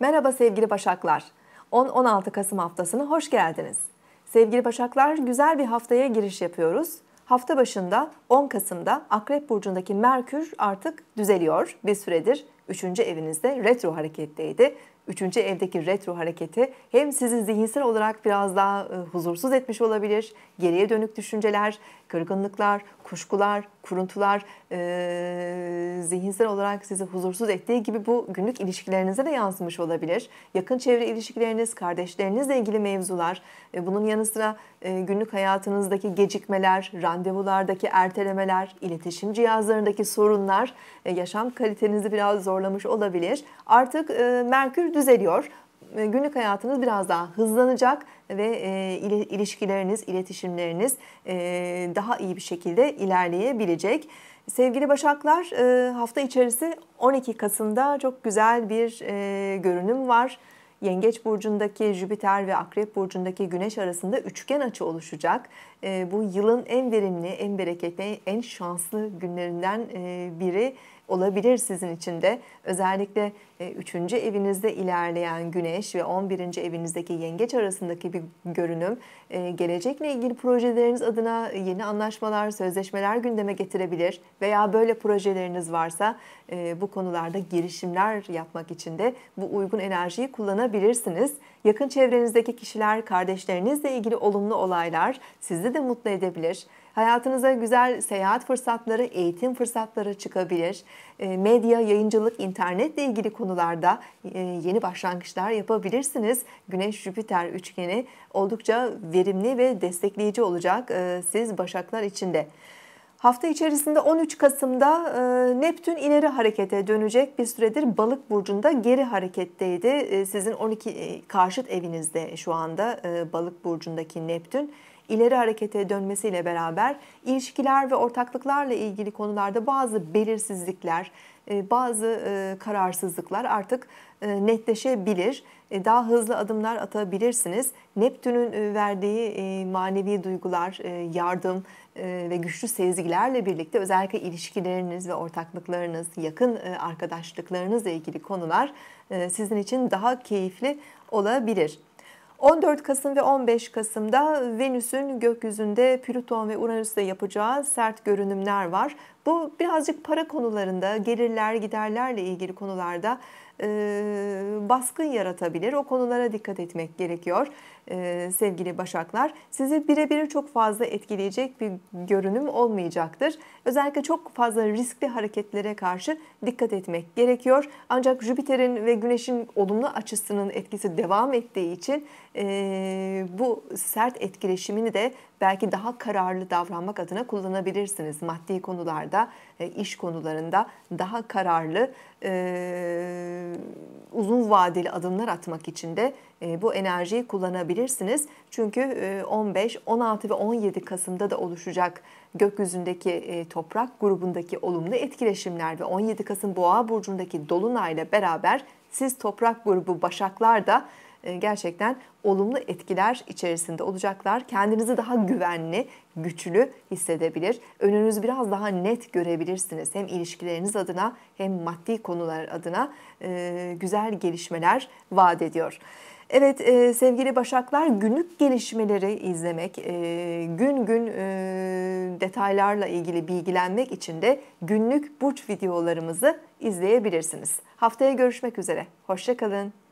Merhaba sevgili Başaklar. 10-16 Kasım haftasına hoş geldiniz. Sevgili Başaklar, güzel bir haftaya giriş yapıyoruz. Hafta başında 10 Kasım'da Akrep Burcu'ndaki Merkür artık düzeliyor. Bir süredir üçüncü evinizde retro hareketteydi. Üçüncü evdeki retro hareketi hem sizi zihinsel olarak biraz daha e, huzursuz etmiş olabilir. Geriye dönük düşünceler, kırgınlıklar, kuşkular, kuruntular e, zihinsel olarak sizi huzursuz ettiği gibi bu günlük ilişkilerinize de yansımış olabilir. Yakın çevre ilişkileriniz, kardeşlerinizle ilgili mevzular, e, bunun yanı sıra e, günlük hayatınızdaki gecikmeler, randevulardaki ertelemeler, iletişim cihazlarındaki sorunlar e, yaşam kalitenizi biraz zorlamış olabilir. Artık e, Merkür düzeliyor. Ee, günlük hayatınız biraz daha hızlanacak ve e, ilişkileriniz, iletişimleriniz e, daha iyi bir şekilde ilerleyebilecek. Sevgili Başaklar e, hafta içerisi 12 Kasım'da çok güzel bir görünüm var. Yengeç burcundaki Jüpiter ve Akrep burcundaki Güneş arasında üçgen açı oluşacak. Bu yılın en verimli, en bereketli, en şanslı günlerinden biri olabilir sizin için de. Özellikle 3. E, evinizde ilerleyen güneş ve 11. evinizdeki yengeç arasındaki bir görünüm e, gelecekle ilgili projeleriniz adına yeni anlaşmalar, sözleşmeler gündeme getirebilir veya böyle projeleriniz varsa e, bu konularda girişimler yapmak için de bu uygun enerjiyi kullanabilirsiniz. Yakın çevrenizdeki kişiler, kardeşlerinizle ilgili olumlu olaylar sizi de mutlu edebilir. Hayatınıza güzel seyahat fırsatları, eğitim fırsatları çıkabilir. E, medya, yayıncılık, internetle ilgili konularda e, yeni başlangıçlar yapabilirsiniz. Güneş-Jüpiter üçgeni oldukça verimli ve destekleyici olacak e, siz Başaklar içinde. Hafta içerisinde 13 Kasım'da e, Neptün ileri harekete dönecek. Bir süredir Balık burcunda geri hareketteydi. E, sizin 12 e, karşıt evinizde şu anda e, Balık burcundaki Neptün ileri harekete dönmesiyle beraber ilişkiler ve ortaklıklarla ilgili konularda bazı belirsizlikler, e, bazı e, kararsızlıklar artık e, netleşebilir. Daha hızlı adımlar atabilirsiniz. Neptün'ün verdiği manevi duygular, yardım ve güçlü sezgilerle birlikte özellikle ilişkileriniz ve ortaklıklarınız, yakın arkadaşlıklarınızla ilgili konular sizin için daha keyifli olabilir. 14 Kasım ve 15 Kasım'da Venüs'ün gökyüzünde Plüton ve Uranüs'te yapacağı sert görünümler var. Bu birazcık para konularında, gelirler giderlerle ilgili konularda e, baskın yaratabilir. O konulara dikkat etmek gerekiyor. E, sevgili Başaklar. Sizi birebir çok fazla etkileyecek bir görünüm olmayacaktır. Özellikle çok fazla riskli hareketlere karşı dikkat etmek gerekiyor. Ancak Jüpiter'in ve Güneş'in olumlu açısının etkisi devam ettiği için e, bu sert etkileşimini de belki daha kararlı davranmak adına kullanabilirsiniz. Maddi konularda, e, iş konularında daha kararlı uzun vadeli adımlar atmak için de e, bu enerjiyi kullanabilirsiniz. Çünkü 15, e, 16 ve 17 Kasım'da da oluşacak gökyüzündeki e, toprak grubundaki olumlu etkileşimler ve 17 Kasım Boğa burcundaki dolunayla beraber siz toprak grubu Başaklar da e, gerçekten olumlu etkiler içerisinde olacaklar. Kendinizi daha güvenli, güçlü hissedebilir. Önünüzü biraz daha net görebilirsiniz. Hem ilişkileriniz adına hem maddi konular adına e, güzel gelişmeler vaat ediyor. Evet e, sevgili Başaklar günlük gelişmeleri izlemek, gün gün detaylarla ilgili bilgilenmek için de günlük burç videolarımızı izleyebilirsiniz. Haftaya görüşmek üzere, hoşçakalın.